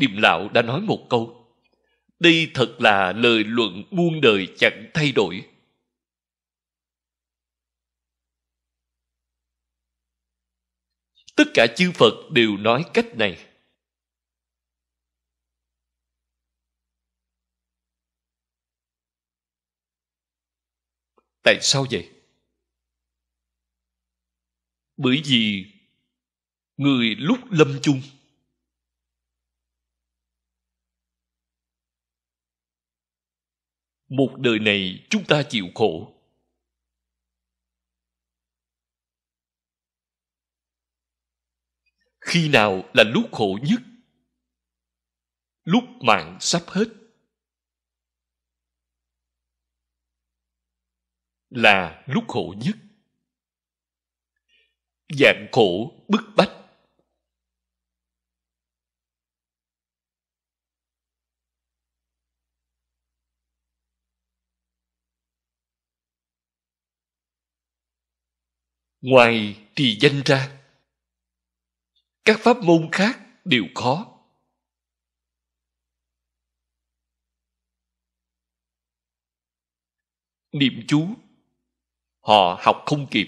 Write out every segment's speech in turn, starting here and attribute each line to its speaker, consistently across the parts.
Speaker 1: điềm lão đã nói một câu. Đây thật là lời luận muôn đời chẳng thay đổi. Tất cả chư Phật đều nói cách này. Tại sao vậy? Bởi vì người lúc lâm chung một đời này chúng ta chịu khổ khi nào là lúc khổ nhất lúc mạng sắp hết là lúc khổ nhất dạng khổ bức bách ngoài trì danh ra các pháp môn khác đều khó niệm chú họ học không kịp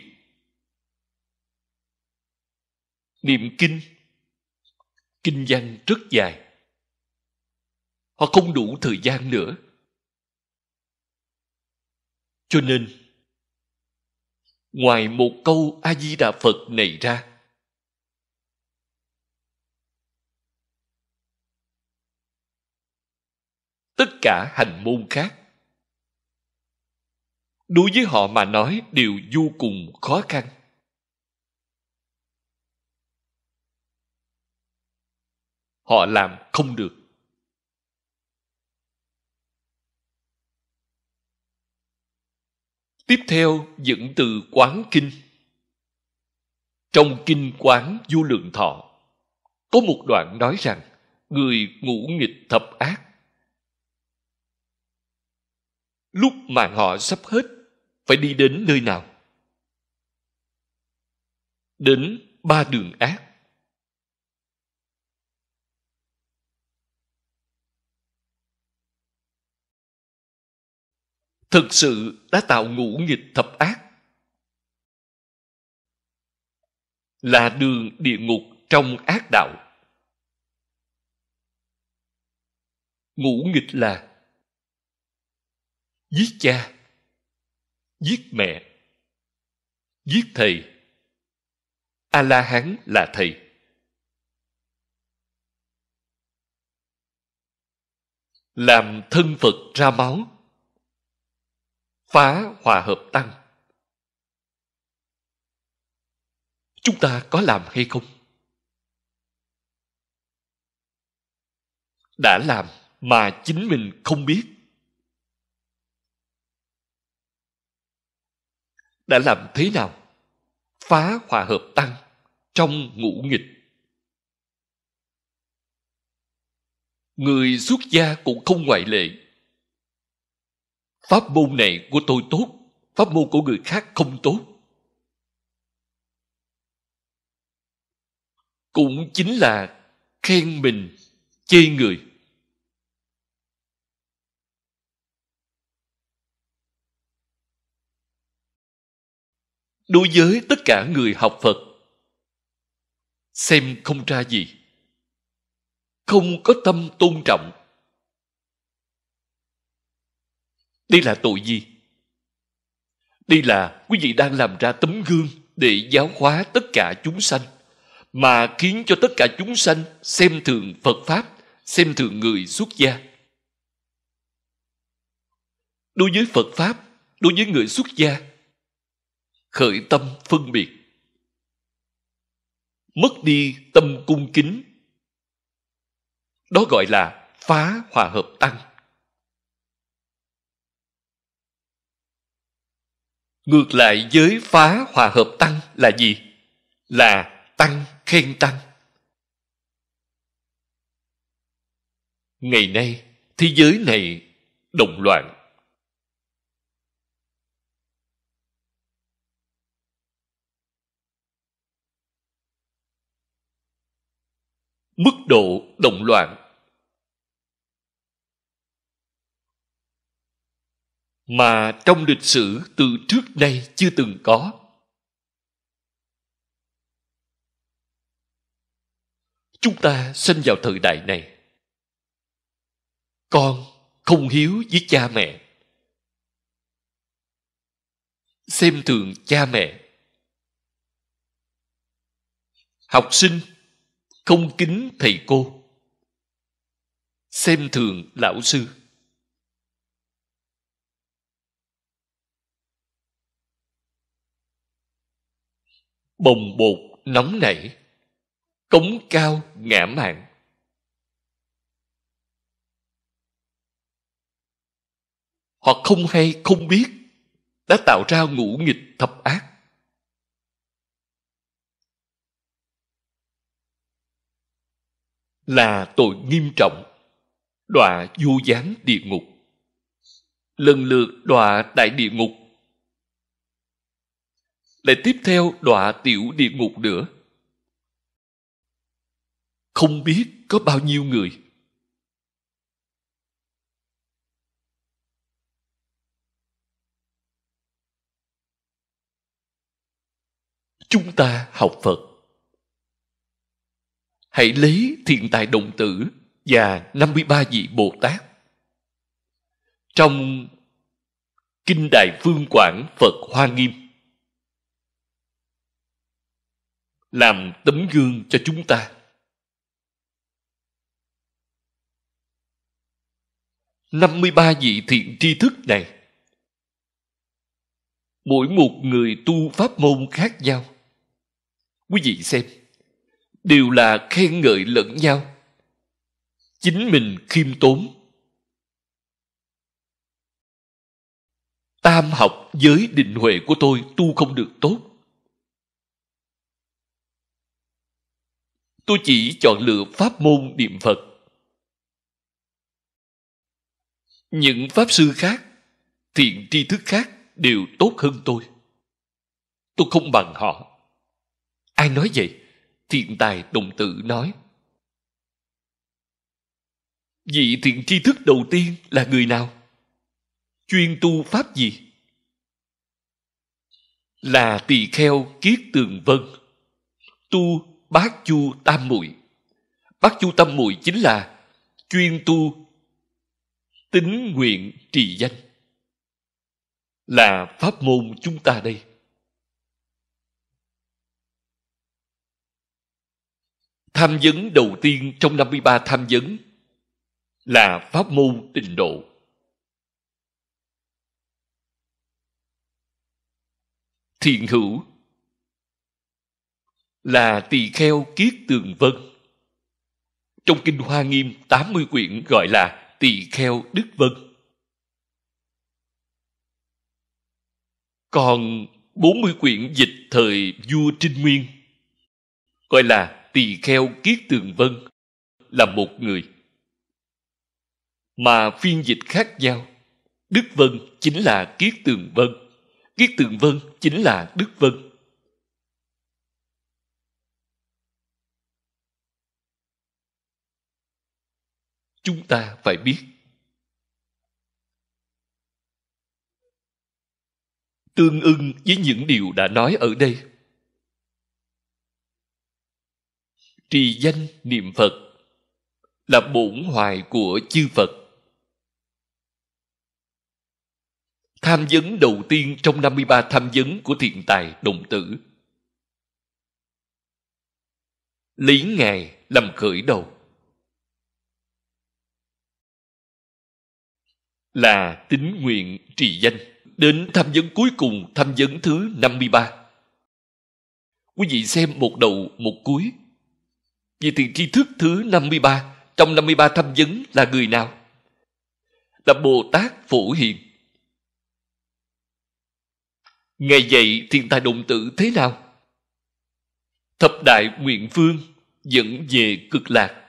Speaker 1: niệm kinh kinh văn rất dài họ không đủ thời gian nữa cho nên ngoài một câu a di đà phật này ra tất cả hành môn khác đối với họ mà nói đều vô cùng khó khăn họ làm không được Tiếp theo dẫn từ Quán Kinh. Trong Kinh Quán Du Lượng Thọ, có một đoạn nói rằng người ngũ nghịch thập ác. Lúc mạng họ sắp hết, phải đi đến nơi nào? Đến ba đường ác. thực sự đã tạo ngũ nghịch thập ác là đường địa ngục trong ác đạo ngũ nghịch là giết cha giết mẹ giết thầy a la hán là thầy làm thân phật ra máu phá hòa hợp tăng chúng ta có làm hay không đã làm mà chính mình không biết đã làm thế nào phá hòa hợp tăng trong ngũ nghịch người xuất gia cũng không ngoại lệ Pháp môn này của tôi tốt, pháp môn của người khác không tốt. Cũng chính là khen mình, chê người. Đối với tất cả người học Phật, xem không ra gì. Không có tâm tôn trọng Đây là tội gì? Đây là quý vị đang làm ra tấm gương để giáo hóa tất cả chúng sanh mà khiến cho tất cả chúng sanh xem thường Phật Pháp, xem thường người xuất gia. Đối với Phật Pháp, đối với người xuất gia, khởi tâm phân biệt, mất đi tâm cung kính, đó gọi là phá hòa hợp tăng. Ngược lại giới phá hòa hợp tăng là gì? Là tăng khen tăng. Ngày nay, thế giới này động loạn. Mức độ động loạn mà trong lịch sử từ trước nay chưa từng có chúng ta sinh vào thời đại này con không hiếu với cha mẹ xem thường cha mẹ học sinh không kính thầy cô xem thường lão sư bồng bột, nóng nảy, cống cao, ngã mạn. Hoặc không hay, không biết, đã tạo ra ngũ nghịch thập ác. là tội nghiêm trọng đọa du gián địa ngục lần lượt đọa tại địa ngục lại tiếp theo đọa tiểu địa ngục nữa. Không biết có bao nhiêu người Chúng ta học Phật Hãy lấy thiện tài đồng tử và 53 vị Bồ Tát. Trong Kinh Đại Vương Quảng Phật Hoa Nghiêm làm tấm gương cho chúng ta năm mươi ba vị thiện tri thức này mỗi một người tu pháp môn khác nhau quý vị xem đều là khen ngợi lẫn nhau chính mình khiêm tốn tam học giới định huệ của tôi tu không được tốt tôi chỉ chọn lựa pháp môn niệm Phật. Những pháp sư khác, thiện tri thức khác đều tốt hơn tôi. Tôi không bằng họ. Ai nói vậy? Thiện tài đồng tự nói. Vị thiện tri thức đầu tiên là người nào? Chuyên tu pháp gì? Là tỳ kheo kiết tường vân tu bát chu tam muội bát chu tam muội chính là chuyên tu tính nguyện trì danh là pháp môn chúng ta đây tham vấn đầu tiên trong 53 tham vấn là pháp môn tịnh độ thiện hữu là tỳ kheo kiết tường vân. Trong Kinh Hoa Nghiêm 80 quyển gọi là tỳ kheo Đức Vân. Còn 40 quyển dịch thời vua Trinh Nguyên gọi là tỳ kheo kiết tường vân là một người mà phiên dịch khác nhau đức vân chính là kiết tường vân kiết tường vân chính là đức vân chúng ta phải biết tương ưng với những điều đã nói ở đây trì danh niệm phật là bổn hoài của chư phật tham vấn đầu tiên trong 53 tham vấn của thiện tài đồng tử lý ngài làm khởi đầu là tín nguyện trì danh. Đến tham vấn cuối cùng, tham vấn thứ 53. Quý vị xem một đầu một cuối. vì thì tri thức thứ 53, trong 53 tham vấn là người nào? Là Bồ Tát Phổ Hiền. Ngày dạy thiên tài đồng tử thế nào? Thập đại nguyện phương dẫn về cực lạc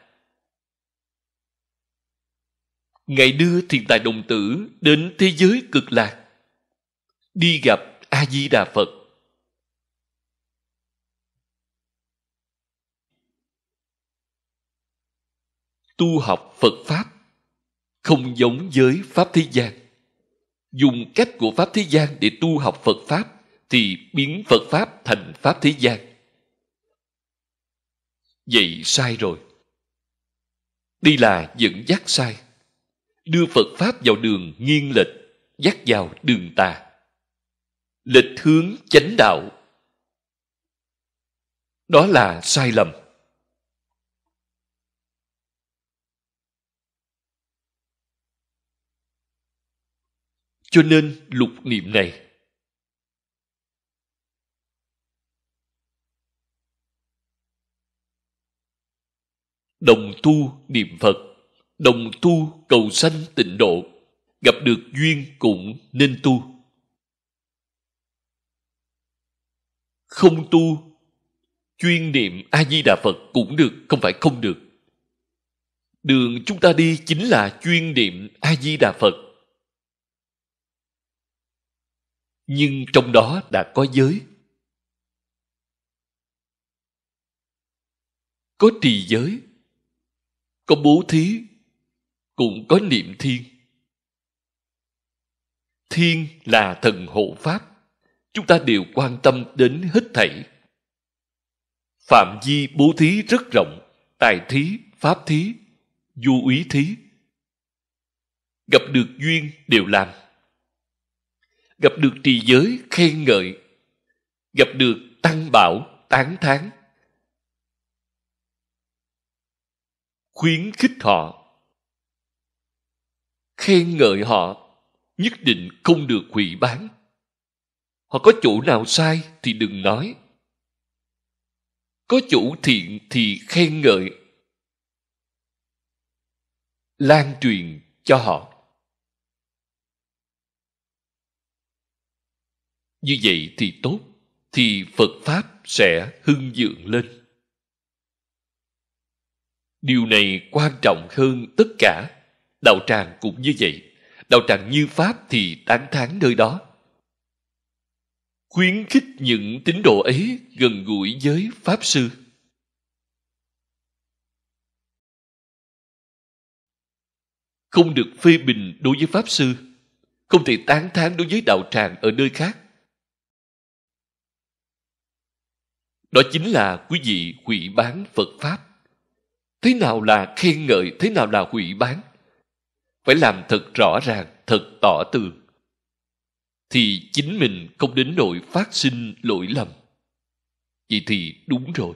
Speaker 1: Ngài đưa thiền tài đồng tử đến thế giới cực lạc. Đi gặp A-di-đà Phật. Tu học Phật Pháp không giống với Pháp thế gian. Dùng cách của Pháp thế gian để tu học Phật Pháp thì biến Phật Pháp thành Pháp thế gian. Vậy sai rồi. Đi là dẫn dắt sai đưa Phật Pháp vào đường nghiêng lệch, dắt vào đường tà. Lịch hướng chánh đạo. Đó là sai lầm. Cho nên lục niệm này đồng tu niệm Phật đồng tu cầu sanh tịnh độ gặp được duyên cũng nên tu không tu chuyên niệm a di đà phật cũng được không phải không được đường chúng ta đi chính là chuyên niệm a di đà phật nhưng trong đó đã có giới có trì giới có bố thí cũng có niệm thiên thiên là thần hộ pháp chúng ta đều quan tâm đến hết thảy phạm vi bố thí rất rộng tài thí pháp thí du ý thí gặp được duyên đều làm gặp được trì giới khen ngợi gặp được tăng bảo tán thán khuyến khích họ khen ngợi họ nhất định không được hủy bán họ có chỗ nào sai thì đừng nói có chủ thiện thì khen ngợi lan truyền cho họ như vậy thì tốt thì phật pháp sẽ hưng dượng lên điều này quan trọng hơn tất cả Đạo tràng cũng như vậy. Đạo tràng như Pháp thì tán thán nơi đó. Khuyến khích những tín đồ ấy gần gũi với Pháp Sư. Không được phê bình đối với Pháp Sư. Không thể tán thán đối với đạo tràng ở nơi khác. Đó chính là quý vị hủy bán Phật Pháp. Thế nào là khen ngợi, thế nào là hủy bán? phải làm thật rõ ràng thật tỏ tường thì chính mình không đến nỗi phát sinh lỗi lầm vậy thì đúng rồi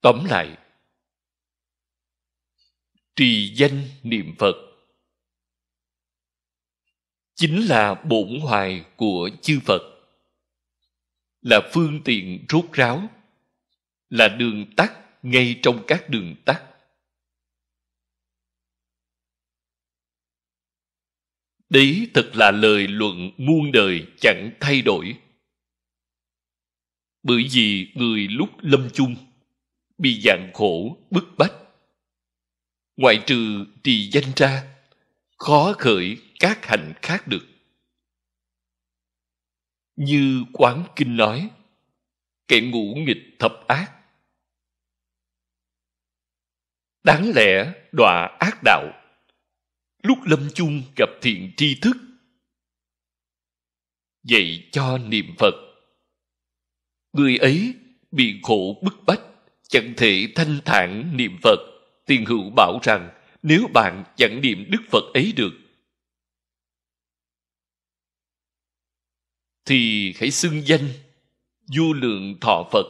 Speaker 1: tóm lại trì danh niệm phật chính là bổn hoài của chư phật là phương tiện rốt ráo là đường tắt ngay trong các đường tắt Đấy thật là lời luận muôn đời chẳng thay đổi. Bởi vì người lúc lâm chung bị dạng khổ bức bách. Ngoại trừ thì danh ra, khó khởi các hành khác được. Như Quán Kinh nói, kẻ ngũ nghịch thập ác. Đáng lẽ đọa ác đạo lúc lâm chung gặp thiện tri thức dạy cho niệm phật người ấy bị khổ bức bách chẳng thể thanh thản niệm phật tiền hữu bảo rằng nếu bạn chẳng niệm đức phật ấy được thì hãy xưng danh vô lượng thọ phật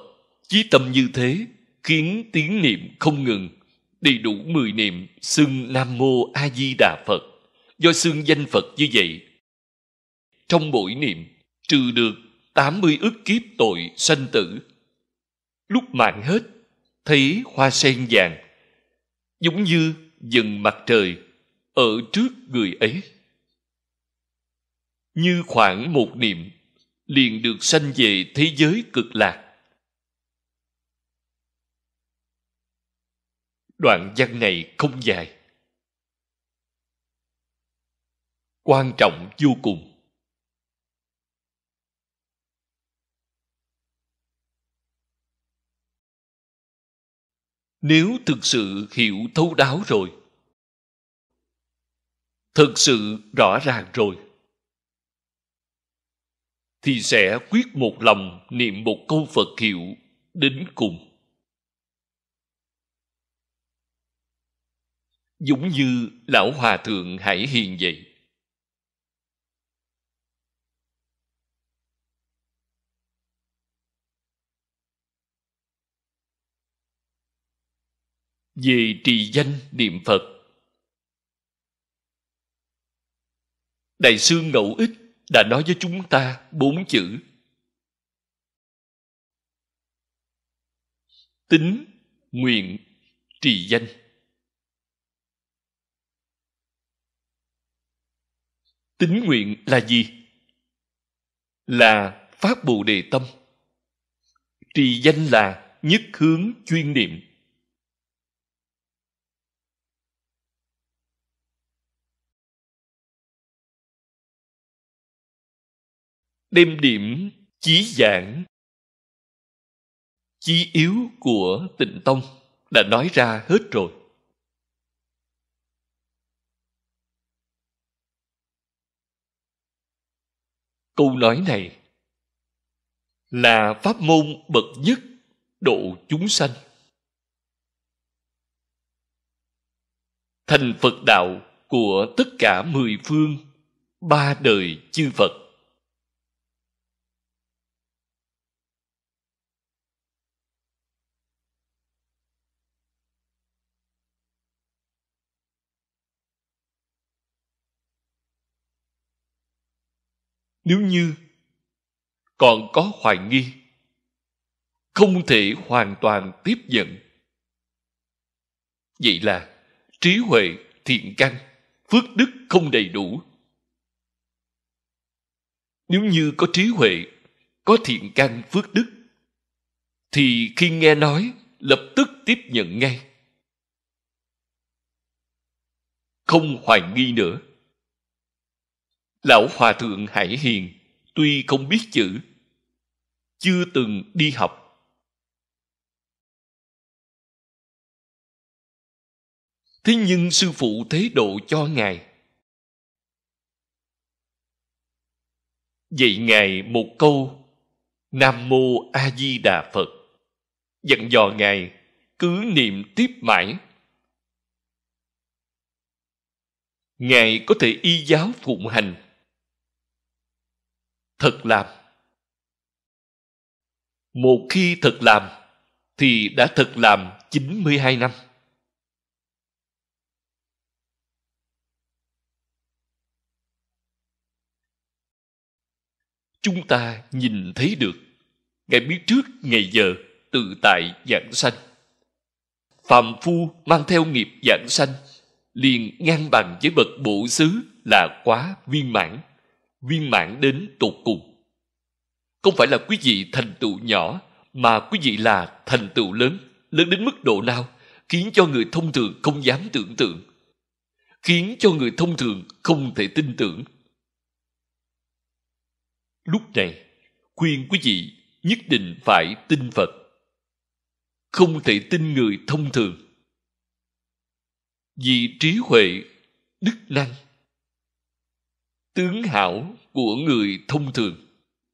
Speaker 1: chí tâm như thế khiến tiếng niệm không ngừng đầy đủ mười niệm xưng nam mô a di đà phật do xưng danh phật như vậy trong mỗi niệm trừ được tám mươi ức kiếp tội sanh tử lúc mạng hết thấy hoa sen vàng giống như dần mặt trời ở trước người ấy như khoảng một niệm liền được sanh về thế giới cực lạc đoạn văn này không dài quan trọng vô cùng nếu thực sự hiểu thấu đáo rồi thực sự rõ ràng rồi thì sẽ quyết một lòng niệm một câu phật hiệu đến cùng giống như lão hòa thượng hải hiền vậy về trì danh niệm phật đại sư ngẫu ích đã nói với chúng ta bốn chữ tính nguyện trì danh Tính nguyện là gì? Là phát bồ đề tâm. Trì danh là nhất hướng chuyên niệm. đêm điểm chí giảng chí yếu của tịnh tông đã nói ra hết rồi câu nói này là pháp môn bậc nhất độ chúng sanh thành phật đạo của tất cả mười phương ba đời chư phật nếu như còn có hoài nghi không thể hoàn toàn tiếp nhận vậy là trí huệ thiện căn phước đức không đầy đủ nếu như có trí huệ có thiện căn phước đức thì khi nghe nói lập tức tiếp nhận ngay không hoài nghi nữa Lão Hòa Thượng Hải Hiền tuy không biết chữ, chưa từng đi học. Thế nhưng sư phụ thế độ cho Ngài. Dạy Ngài một câu Nam Mô A Di Đà Phật Dặn dò Ngài cứ niệm tiếp mãi Ngài có thể y giáo phụng hành thật làm một khi thật làm thì đã thật làm 92 năm. Chúng ta nhìn thấy được ngày biết trước ngày giờ tự tại dạng sanh. Phạm phu mang theo nghiệp dạng sanh liền ngang bằng với bậc bộ xứ là quá viên mãn viên mãn đến tột cùng. Không phải là quý vị thành tựu nhỏ, mà quý vị là thành tựu lớn, lớn đến mức độ nào, khiến cho người thông thường không dám tưởng tượng, khiến cho người thông thường không thể tin tưởng. Lúc này, khuyên quý vị nhất định phải tin Phật. Không thể tin người thông thường. Vì trí huệ, đức năng tướng hảo của người thông thường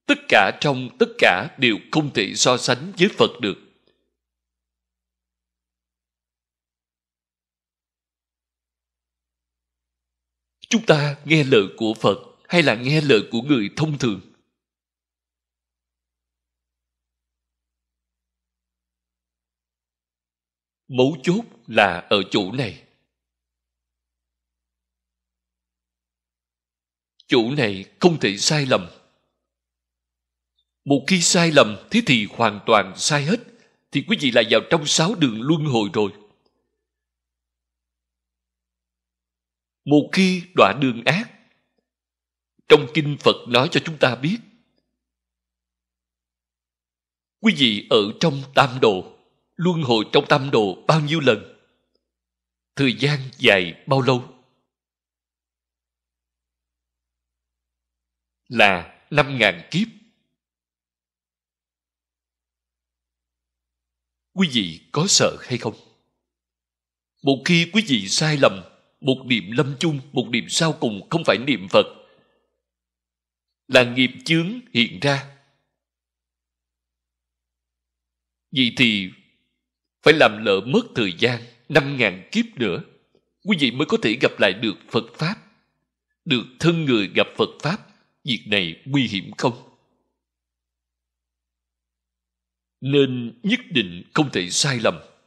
Speaker 1: tất cả trong tất cả đều không thể so sánh với phật được chúng ta nghe lời của phật hay là nghe lời của người thông thường mấu chốt là ở chỗ này chỗ này không thể sai lầm một khi sai lầm thế thì hoàn toàn sai hết thì quý vị lại vào trong sáu đường luân hồi rồi một khi đọa đường ác trong kinh phật nói cho chúng ta biết quý vị ở trong tam đồ luân hồi trong tam đồ bao nhiêu lần thời gian dài bao lâu là năm ngàn kiếp quý vị có sợ hay không một khi quý vị sai lầm một niệm lâm chung một niệm sau cùng không phải niệm phật là nghiệp chướng hiện ra vậy thì phải làm lỡ mất thời gian năm ngàn kiếp nữa quý vị mới có thể gặp lại được phật pháp được thân người gặp phật pháp việc này nguy hiểm không? Nên nhất định không thể sai lầm.